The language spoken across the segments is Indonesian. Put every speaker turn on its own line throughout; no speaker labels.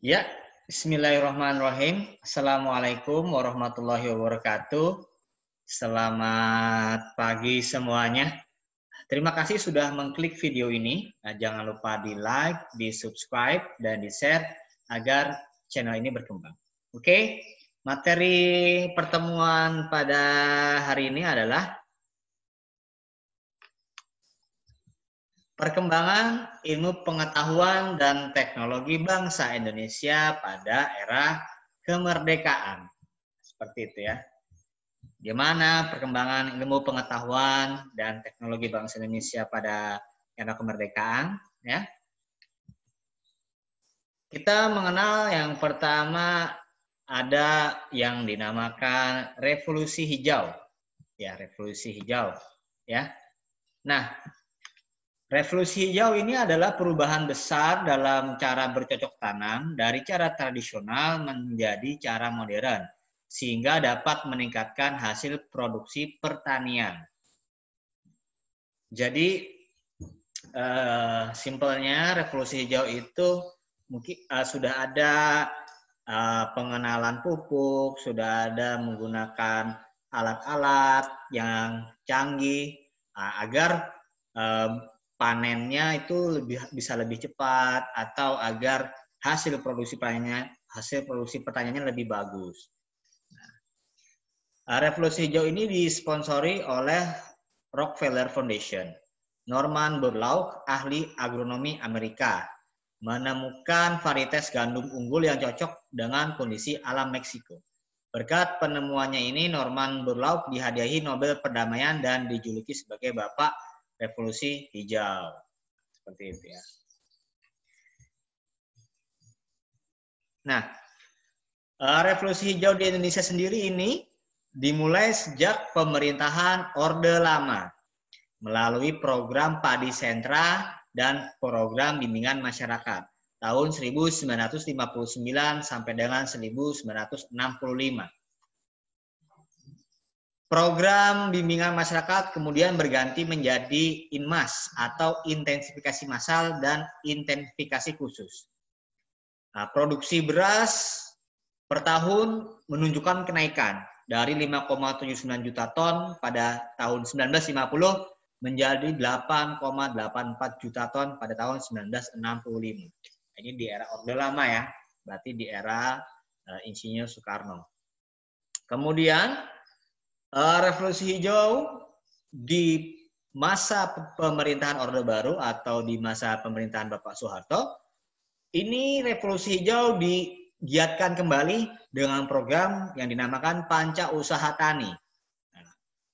Ya, Bismillahirrahmanirrahim. Assalamualaikum warahmatullahi wabarakatuh. Selamat pagi semuanya. Terima kasih sudah mengklik video ini. Nah, jangan lupa di like, di subscribe, dan di share agar channel ini berkembang. Oke, materi pertemuan pada hari ini adalah Perkembangan ilmu pengetahuan dan teknologi bangsa Indonesia pada era kemerdekaan. Seperti itu ya. Gimana perkembangan ilmu pengetahuan dan teknologi bangsa Indonesia pada era kemerdekaan ya. Kita mengenal yang pertama ada yang dinamakan revolusi hijau. Ya, revolusi hijau ya. Nah, Revolusi hijau ini adalah perubahan besar dalam cara bercocok tanam dari cara tradisional menjadi cara modern, sehingga dapat meningkatkan hasil produksi pertanian. Jadi, eh, simpelnya revolusi hijau itu mungkin eh, sudah ada eh, pengenalan pupuk, sudah ada menggunakan alat-alat yang canggih agar panennya itu lebih bisa lebih cepat atau agar hasil produksi panennya hasil produksi pertanyaannya lebih bagus. Nah, Revolusi Hijau ini disponsori oleh Rockefeller Foundation. Norman Borlaug, ahli agronomi Amerika, menemukan varietas gandum unggul yang cocok dengan kondisi alam Meksiko. Berkat penemuannya ini, Norman Borlaug dihadiahi Nobel Perdamaian dan dijuluki sebagai Bapak revolusi hijau. Seperti itu ya. Nah, eh, revolusi hijau di Indonesia sendiri ini dimulai sejak pemerintahan Orde Lama melalui program padi sentra dan program bimbingan masyarakat tahun 1959 sampai dengan 1965. Program bimbingan masyarakat kemudian berganti menjadi INMAS atau intensifikasi massal dan intensifikasi khusus. Nah, produksi beras per tahun menunjukkan kenaikan dari 5,79 juta ton pada tahun 1950 menjadi 8,84 juta ton pada tahun 1965. Nah, ini di era Orde Lama ya, berarti di era eh, Insinyur Soekarno. Kemudian Eh, revolusi hijau di masa pemerintahan Orde Baru atau di masa pemerintahan Bapak Soeharto, ini revolusi hijau digiatkan kembali dengan program yang dinamakan Panca Usaha Tani. Nah,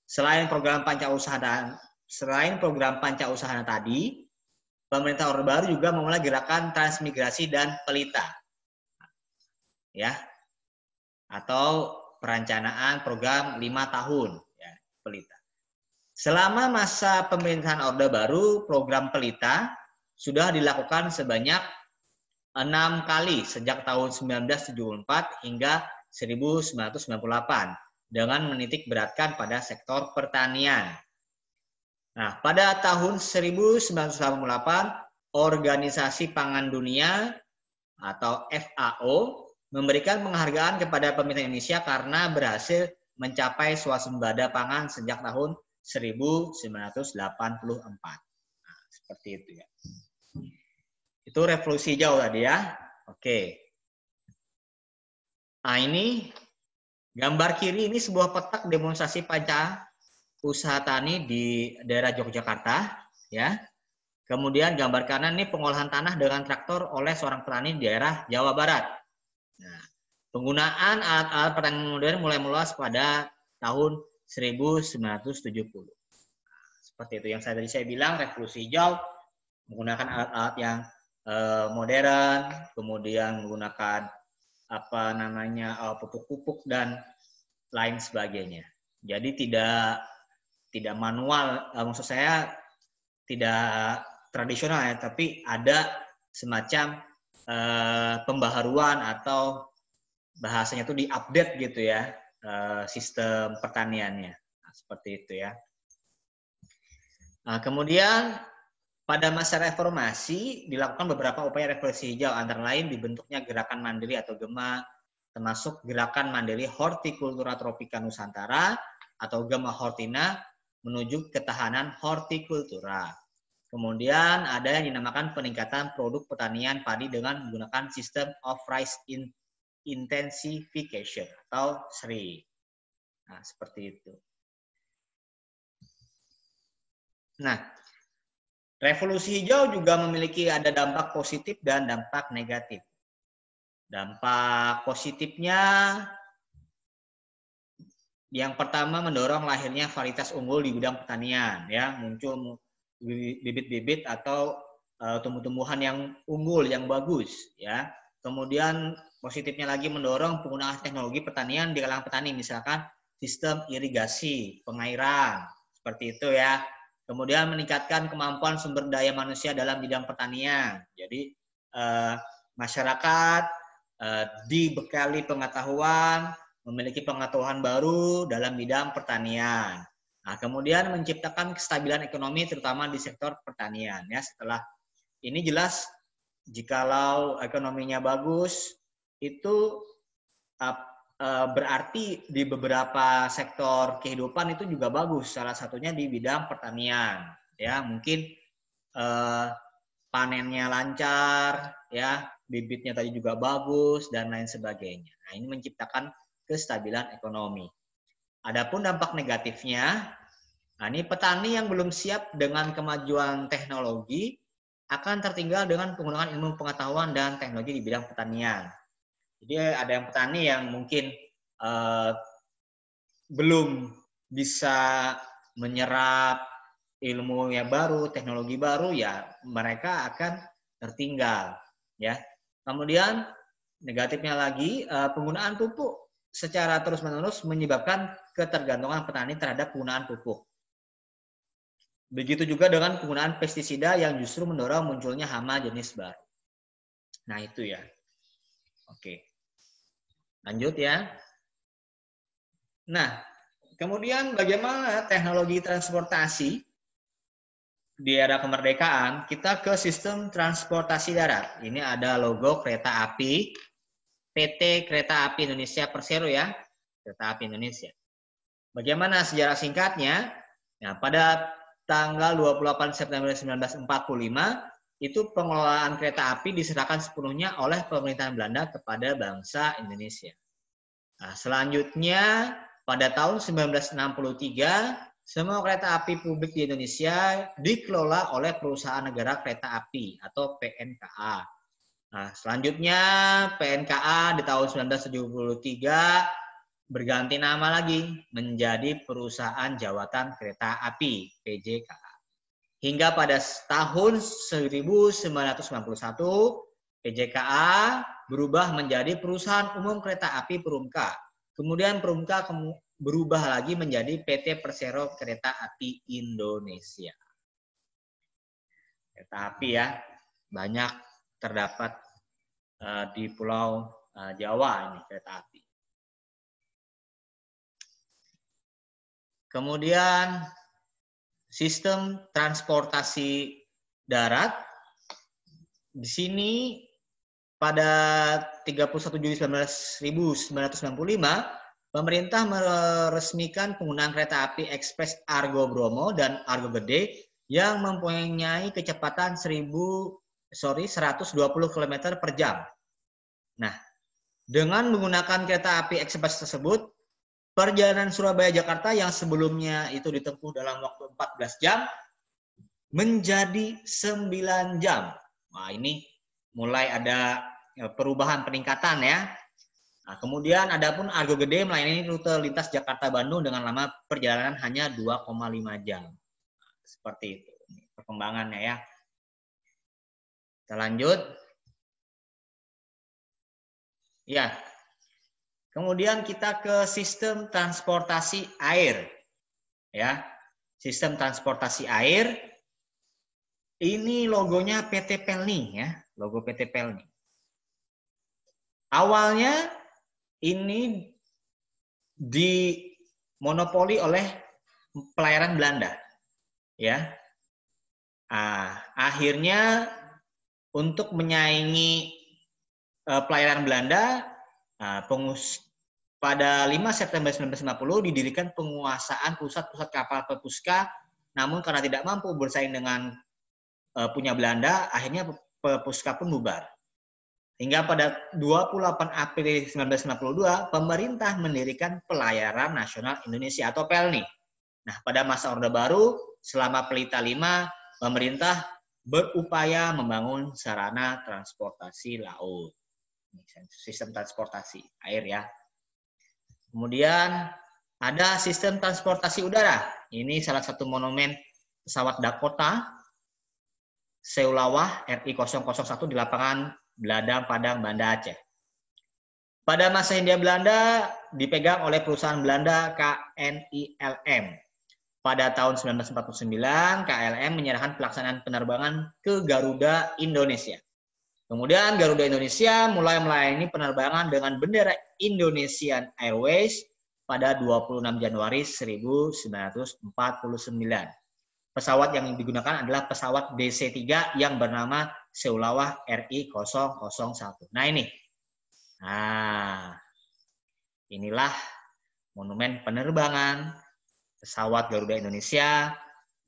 selain program Panca Usaha dan selain program Panca Usaha tadi, pemerintah Orde Baru juga memulai gerakan transmigrasi dan pelita. Nah, ya. Atau perencanaan program lima tahun ya, Pelita. Selama masa pemerintahan Orde Baru, program Pelita sudah dilakukan sebanyak enam kali sejak tahun 1974 hingga 1998 dengan menitik beratkan pada sektor pertanian. Nah, pada tahun 1998, Organisasi Pangan Dunia atau FAO memberikan penghargaan kepada pemerintah Indonesia karena berhasil mencapai swasembada pangan sejak tahun 1984. Nah, seperti itu ya. Itu revolusi jauh tadi ya. Oke. Nah, ini gambar kiri ini sebuah petak demonstrasi panca usaha tani di daerah Yogyakarta ya. Kemudian gambar kanan ini pengolahan tanah dengan traktor oleh seorang petani di daerah Jawa Barat Nah, penggunaan alat-alat perang modern mulai meluas pada tahun 1970. Nah, seperti itu yang saya tadi saya bilang revolusi hijau menggunakan alat-alat yang eh, modern, kemudian menggunakan apa namanya pupuk-pupuk dan lain sebagainya. Jadi tidak tidak manual, eh, maksud saya tidak tradisional ya, tapi ada semacam uh, pembaharuan atau bahasanya itu diupdate gitu ya uh, sistem pertaniannya nah, seperti itu ya. Nah, kemudian pada masa reformasi dilakukan beberapa upaya revolusi hijau antara lain dibentuknya gerakan mandiri atau GEMA termasuk gerakan mandiri hortikultura tropika Nusantara atau GEMA Hortina menuju ketahanan hortikultura. Kemudian ada yang dinamakan peningkatan produk pertanian padi dengan menggunakan sistem of rice in intensification atau
SRI. Nah, seperti itu.
Nah, revolusi hijau juga memiliki ada dampak positif dan dampak negatif. Dampak positifnya yang pertama mendorong lahirnya varietas unggul di bidang pertanian ya muncul bibit-bibit atau uh, tumbuh-tumbuhan yang unggul yang bagus ya. Kemudian positifnya lagi mendorong penggunaan teknologi pertanian di kalangan petani misalkan sistem irigasi, pengairan seperti itu ya. Kemudian meningkatkan kemampuan sumber daya manusia dalam bidang pertanian. Jadi uh, masyarakat uh, dibekali pengetahuan, memiliki pengetahuan baru dalam bidang pertanian. Nah, kemudian menciptakan kestabilan ekonomi terutama di sektor pertanian ya setelah ini jelas jikalau ekonominya bagus itu e, berarti di beberapa sektor kehidupan itu juga bagus salah satunya di bidang pertanian ya mungkin e, panennya lancar ya bibitnya tadi juga bagus dan lain sebagainya. Nah, ini menciptakan kestabilan ekonomi. Adapun dampak negatifnya, nah ini petani yang belum siap dengan kemajuan teknologi akan tertinggal dengan penggunaan ilmu pengetahuan dan teknologi di bidang pertanian. Jadi ada yang petani yang mungkin uh, belum bisa menyerap ilmu yang baru, teknologi baru, ya mereka akan tertinggal. Ya, kemudian negatifnya lagi eh, penggunaan pupuk secara terus-menerus menyebabkan ketergantungan petani terhadap penggunaan pupuk. Begitu juga dengan penggunaan pestisida yang justru mendorong munculnya hama jenis baru. Nah, itu ya. Oke. Lanjut ya. Nah, kemudian bagaimana teknologi transportasi di era kemerdekaan kita ke sistem transportasi darat. Ini ada logo kereta api PT Kereta Api Indonesia Persero ya, Kereta Api Indonesia. Bagaimana sejarah singkatnya? Nah, pada tanggal 28 September 1945 itu pengelolaan kereta api diserahkan sepenuhnya oleh pemerintahan Belanda kepada bangsa Indonesia. Nah, selanjutnya pada tahun 1963 semua kereta api publik di Indonesia dikelola oleh perusahaan negara kereta api atau PNKA. Nah, selanjutnya PNKA di tahun 1973 berganti nama lagi menjadi Perusahaan Jawatan Kereta Api PJKA. Hingga pada tahun 1991 PJKA berubah menjadi Perusahaan Umum Kereta Api Perumka. Kemudian Perumka berubah lagi menjadi PT Persero Kereta Api Indonesia. Kereta api ya, banyak terdapat
uh, di Pulau uh, Jawa ini kereta api.
Kemudian sistem transportasi darat di sini pada 31 Juli 1995 pemerintah meresmikan penggunaan kereta api ekspres Argo Bromo dan Argo Gede yang mempunyai kecepatan 1000 sorry 120 km per jam. Nah, dengan menggunakan kereta api ekspres tersebut, perjalanan Surabaya-Jakarta yang sebelumnya itu ditempuh dalam waktu 14 jam menjadi 9 jam. Nah, ini mulai ada e, perubahan peningkatan ya. Nah, kemudian ada pun Argo Gede melayani rute lintas Jakarta-Bandung dengan lama perjalanan hanya 2,5 jam. Nah, seperti itu perkembangannya ya. Kita lanjut. Ya. Kemudian kita ke sistem transportasi air. Ya. Sistem transportasi air. Ini logonya PT Pelni ya, logo PT Pelni. Awalnya ini dimonopoli oleh pelayaran Belanda. Ya. Ah, akhirnya untuk menyaingi uh, pelayaran Belanda, nah, pengus pada 5 September 1950 didirikan penguasaan pusat-pusat kapal Pepuska, namun karena tidak mampu bersaing dengan uh, punya Belanda, akhirnya Pepuska pun bubar. Hingga pada 28 April 1952 pemerintah mendirikan Pelayaran Nasional Indonesia atau PELNI. Nah, pada masa Orde Baru, selama Pelita V, pemerintah berupaya membangun sarana transportasi laut. Sistem transportasi air ya. Kemudian ada sistem transportasi udara. Ini salah satu monumen pesawat Dakota Seulawah RI-001 di lapangan Beladang, Padang, Banda Aceh. Pada masa Hindia Belanda dipegang oleh perusahaan Belanda KNILM pada tahun 1949, KLM menyerahkan pelaksanaan penerbangan ke Garuda Indonesia. Kemudian Garuda Indonesia mulai melayani penerbangan dengan bendera Indonesian Airways pada 26 Januari 1949. Pesawat yang digunakan adalah pesawat DC-3 yang bernama Seulawah RI 001. Nah ini. Nah, inilah monumen penerbangan pesawat Garuda Indonesia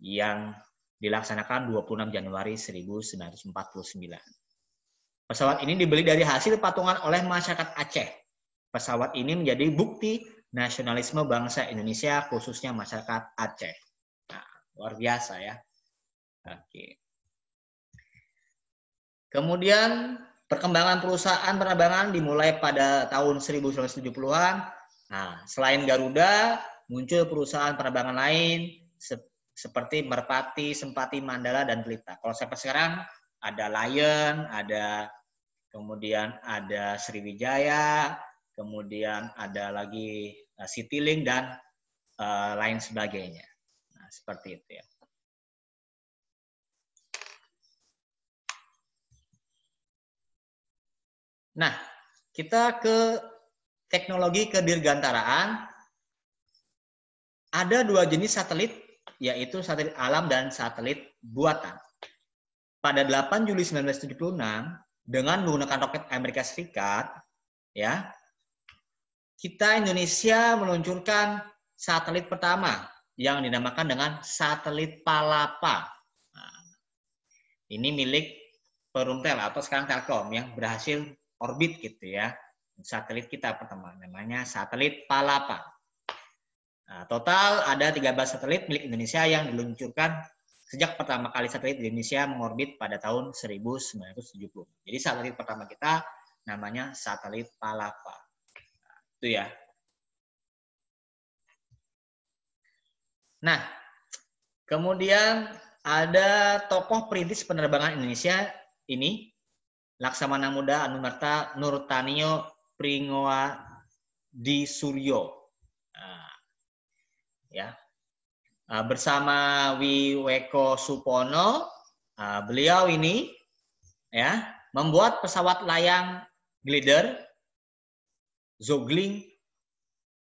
yang dilaksanakan 26 Januari 1949. Pesawat ini dibeli dari hasil patungan oleh masyarakat Aceh. Pesawat ini menjadi bukti nasionalisme bangsa Indonesia khususnya masyarakat Aceh. Nah, luar biasa ya. Oke. Kemudian perkembangan perusahaan penerbangan dimulai pada tahun 1970-an. Nah, selain Garuda, muncul perusahaan penerbangan lain se seperti Merpati, Sempati, Mandala, dan Pelita. Kalau saya sekarang ada Lion, ada kemudian ada Sriwijaya, kemudian ada lagi eh, Citylink dan uh, lain sebagainya. Nah, seperti itu ya. Nah, kita ke teknologi kedirgantaraan ada dua jenis satelit, yaitu satelit alam dan satelit buatan. Pada 8 Juli 1976, dengan menggunakan roket Amerika Serikat, ya, kita Indonesia meluncurkan satelit pertama yang dinamakan dengan satelit Palapa. Nah, ini milik Perumtel atau sekarang Telkom yang berhasil orbit gitu ya. Satelit kita pertama namanya satelit Palapa. Nah, total ada 13 satelit milik Indonesia yang diluncurkan sejak pertama kali satelit Indonesia mengorbit pada tahun 1970. Jadi satelit pertama kita namanya satelit Palapa.
Nah, itu ya.
Nah, kemudian ada tokoh perintis penerbangan Indonesia ini Laksamana Muda Anumerta Nurtanio Pringoa di Suryo ya. Uh, bersama Wiweko Supono, ah, beliau ini ya membuat pesawat layang glider Zogling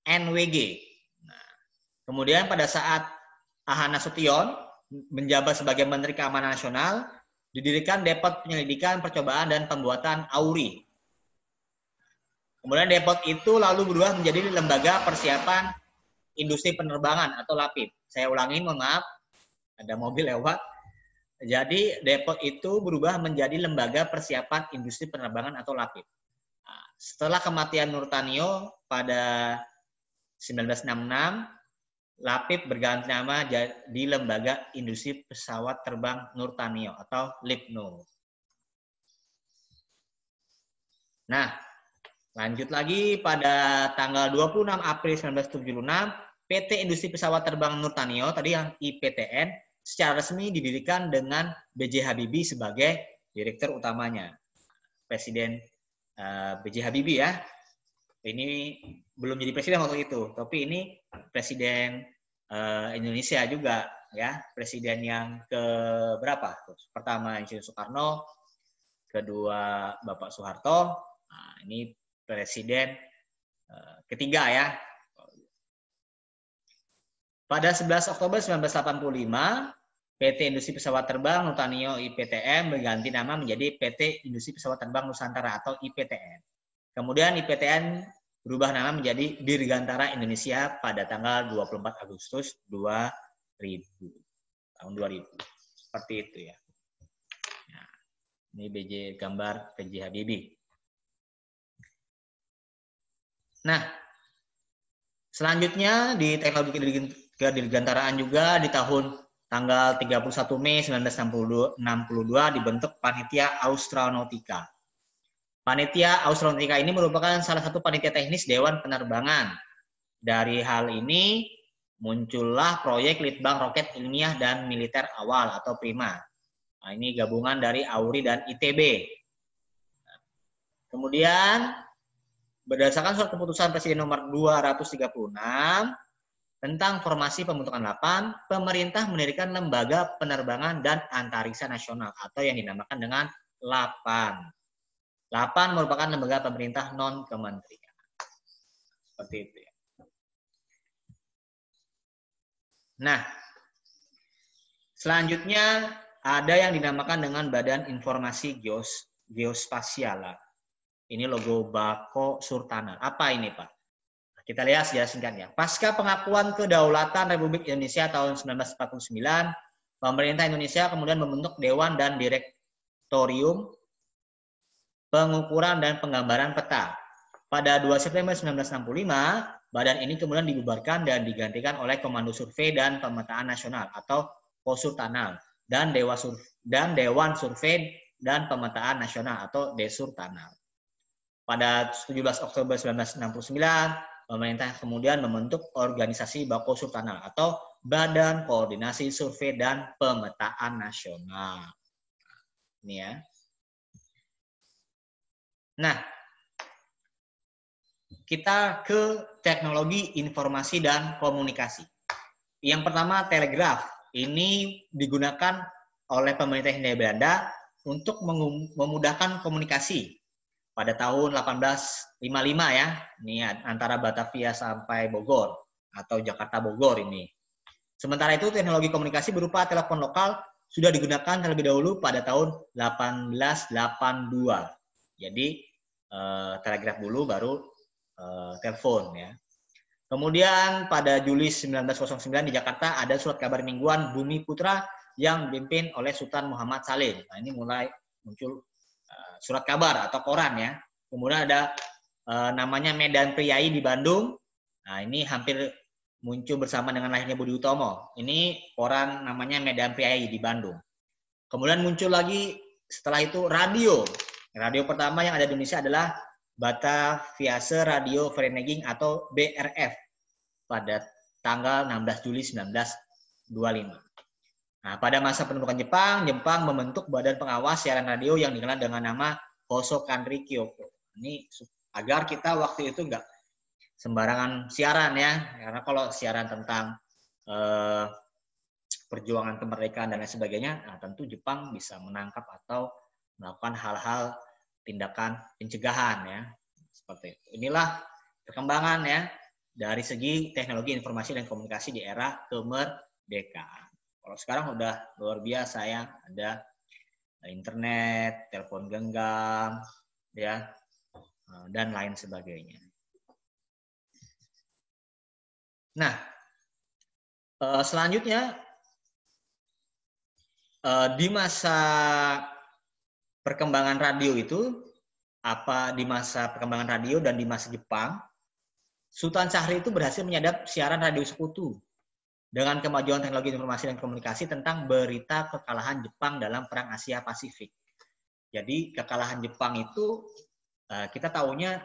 NWG. Nah, kemudian pada saat Ahana Sution menjabat sebagai Menteri Keamanan Nasional, didirikan Depot Penyelidikan, Percobaan, dan Pembuatan AURI. Kemudian Depot itu lalu berubah menjadi Lembaga Persiapan industri penerbangan atau LAPIP. Saya ulangi, mohon maaf, ada mobil lewat. Jadi Depot itu berubah menjadi lembaga persiapan industri penerbangan atau LAPIP. Nah, setelah kematian Nurtanio pada 1966, LAPIP berganti nama di Lembaga Industri Pesawat Terbang Nurtanio atau LIPNO. Nah, Lanjut lagi pada tanggal 26 April 1976, PT Industri Pesawat Terbang Nurtanio, tadi yang IPTN, secara resmi didirikan dengan B.J. Habibie sebagai direktur utamanya. Presiden uh, eh, B.J. Habibie ya. Ini belum jadi presiden waktu itu, tapi ini presiden uh, Indonesia juga ya, presiden yang ke berapa? Pertama Insinyur Soekarno, kedua Bapak Soeharto, nah, ini presiden eh, ketiga ya. Pada 11 Oktober 1985, PT Industri Pesawat Terbang Nutanio IPTM berganti nama menjadi PT Industri Pesawat Terbang Nusantara atau IPTN. Kemudian IPTN berubah nama menjadi Dirgantara Indonesia pada tanggal 24 Agustus 2000 tahun 2000. Seperti itu ya. Nah, ini BJ gambar PJ Habibie. Nah, selanjutnya di teknologi kedirgantaraan juga di tahun tanggal 31 Mei 1962 dibentuk Panitia Austronautica. Panitia Austronautica ini merupakan salah satu panitia teknis Dewan Penerbangan. Dari hal ini muncullah proyek Litbang Roket Ilmiah dan Militer Awal atau PRIMA. Nah, ini gabungan dari AURI dan ITB. Nah, kemudian berdasarkan surat keputusan Presiden nomor 236 tentang formasi pembentukan 8, pemerintah mendirikan lembaga penerbangan dan antariksa nasional atau yang dinamakan dengan 8. 8 merupakan lembaga pemerintah non kementerian. Seperti itu ya. Nah, selanjutnya ada yang dinamakan dengan Badan Informasi Geos Geospasial ini logo Bako Surtana. Apa ini, Pak? Kita lihat sejarah singkatnya. Pasca pengakuan kedaulatan Republik Indonesia tahun 1949, pemerintah Indonesia kemudian membentuk dewan dan direktorium pengukuran dan penggambaran peta. Pada 2 September 1965, badan ini kemudian dibubarkan dan digantikan oleh Komando Survei dan Pemetaan Nasional atau Posurtanal dan Dewa Sur dan Dewan Survei dan Pemetaan Nasional atau Desurtanal. Pada 17 Oktober 1969, pemerintah kemudian membentuk organisasi Bako Surtanal atau Badan Koordinasi Survei dan Pemetaan Nasional. Ini ya. Nah, kita ke teknologi informasi dan komunikasi. Yang pertama, telegraf. Ini digunakan oleh pemerintah Hindia Belanda untuk memudahkan komunikasi pada tahun 1855 ya, niat antara Batavia sampai Bogor atau Jakarta Bogor ini. Sementara itu teknologi komunikasi berupa telepon lokal sudah digunakan terlebih dahulu pada tahun 1882. Jadi eh, telegraf dulu baru eh, telepon ya. Kemudian pada Juli 1909 di Jakarta ada surat kabar mingguan Bumi Putra yang dipimpin oleh Sultan Muhammad Salim. Nah, ini mulai muncul Eh, surat kabar atau koran ya. Kemudian ada eh, namanya Medan Priai di Bandung. Nah, ini hampir muncul bersama dengan lahirnya Budi Utomo. Ini koran namanya Medan Priai di Bandung. Kemudian muncul lagi setelah itu radio. Radio pertama yang ada di Indonesia adalah Bataviase Radio Vereniging atau BRF pada tanggal 16 Juli 1925. Nah, pada masa penundukan Jepang, Jepang membentuk badan pengawas siaran radio yang dikenal dengan nama Hosokan Kyoko. Ini agar kita waktu itu nggak sembarangan siaran ya, karena kalau siaran tentang eh, perjuangan kemerdekaan dan lain sebagainya, nah tentu Jepang bisa menangkap atau melakukan hal-hal tindakan pencegahan ya, seperti itu. Inilah perkembangan ya dari segi teknologi informasi dan komunikasi di era kemerdekaan. Kalau sekarang udah luar biasa ya, ada internet, telepon genggam, ya, eh, dan lain sebagainya. Nah, eh, selanjutnya eh, di masa perkembangan radio itu apa di masa perkembangan radio dan di masa Jepang Sultan Sahri itu berhasil menyadap siaran radio sekutu dengan kemajuan teknologi informasi dan komunikasi tentang berita kekalahan Jepang dalam Perang Asia Pasifik. Jadi kekalahan Jepang itu eh, kita tahunya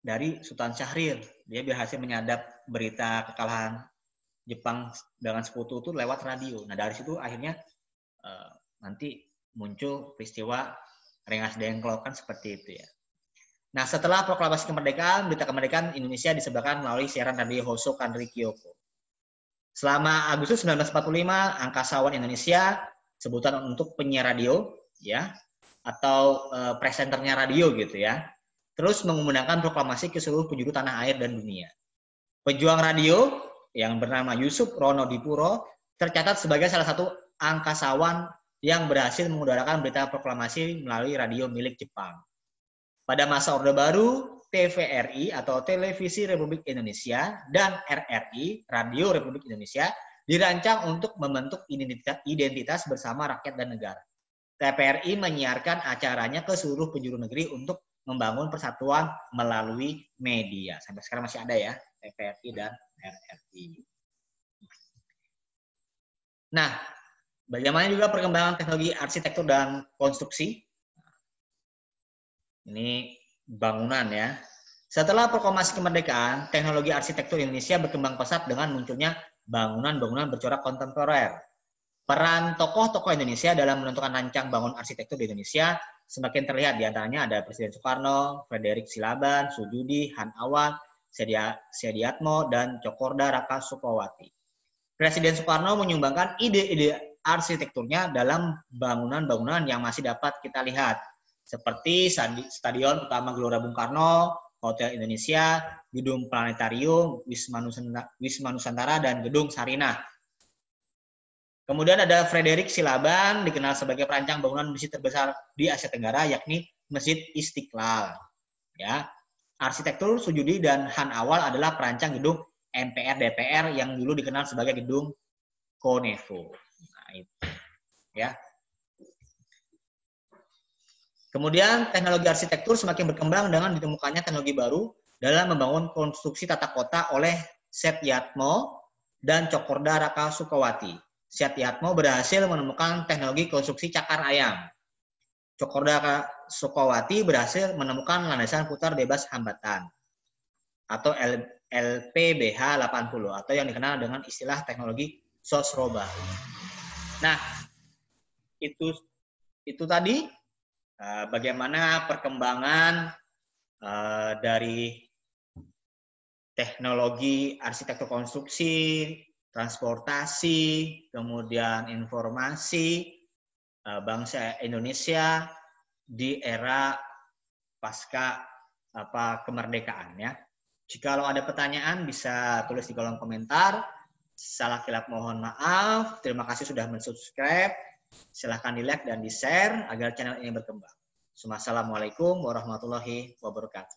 dari Sultan Syahrir. Dia berhasil menyadap berita kekalahan Jepang dengan sekutu itu lewat radio. Nah dari situ akhirnya eh, nanti muncul peristiwa Rengas Dengklok kan seperti itu ya. Nah setelah proklamasi kemerdekaan, berita kemerdekaan Indonesia disebarkan melalui siaran radio Hosokan Kanri Selama Agustus 1945, Angkasawan Indonesia sebutan untuk penyiar radio, ya, atau e, presenternya radio gitu ya. Terus menggunakan proklamasi ke seluruh penjuru tanah air dan dunia. Pejuang radio yang bernama Yusuf Rono Dipuro tercatat sebagai salah satu angkasawan yang berhasil mengudarakan berita proklamasi melalui radio milik Jepang. Pada masa Orde Baru, TVRI atau Televisi Republik Indonesia dan RRI Radio Republik Indonesia dirancang untuk membentuk identitas, bersama rakyat dan negara. TPRI menyiarkan acaranya ke seluruh penjuru negeri untuk membangun persatuan melalui media. Sampai sekarang masih ada ya TPRI dan RRI. Nah, bagaimana juga perkembangan teknologi arsitektur dan konstruksi? Ini bangunan ya. Setelah proklamasi kemerdekaan, teknologi arsitektur Indonesia berkembang pesat dengan munculnya bangunan-bangunan bercorak kontemporer. Peran tokoh-tokoh Indonesia dalam menentukan rancang bangun arsitektur di Indonesia semakin terlihat Di antaranya ada Presiden Soekarno, Frederick Silaban, Sujudi, Han Awang, Sediatmo, dan Cokorda Raka Sukowati. Presiden Soekarno menyumbangkan ide-ide arsitekturnya dalam bangunan-bangunan yang masih dapat kita lihat seperti Stadion Utama Gelora Bung Karno, Hotel Indonesia, Gedung Planetarium, Wisma Nusantara, dan Gedung Sarinah. Kemudian ada Frederick Silaban, dikenal sebagai perancang bangunan masjid terbesar di Asia Tenggara, yakni Masjid Istiqlal. Ya, arsitektur Sujudi dan Han Awal adalah perancang gedung MPR DPR yang dulu dikenal sebagai gedung Konevo. Nah, itu. Ya, Kemudian teknologi arsitektur semakin berkembang dengan ditemukannya teknologi baru dalam membangun konstruksi tata kota oleh Setyatmo dan Cokorda Raka Sukawati. Setyatmo berhasil menemukan teknologi konstruksi cakar ayam. Cokorda Raka Sukawati berhasil menemukan landasan putar bebas hambatan atau LPBH 80 atau yang dikenal dengan istilah teknologi sosroba. Nah, itu itu tadi Eh, bagaimana perkembangan uh, dari teknologi arsitektur konstruksi, transportasi, kemudian informasi uh, bangsa Indonesia di era pasca apa kemerdekaan ya. lo ada pertanyaan bisa tulis di kolom komentar. Salah kilap mohon maaf. Terima kasih sudah mensubscribe. Silahkan di like dan di share agar channel ini berkembang. Assalamualaikum warahmatullahi wabarakatuh.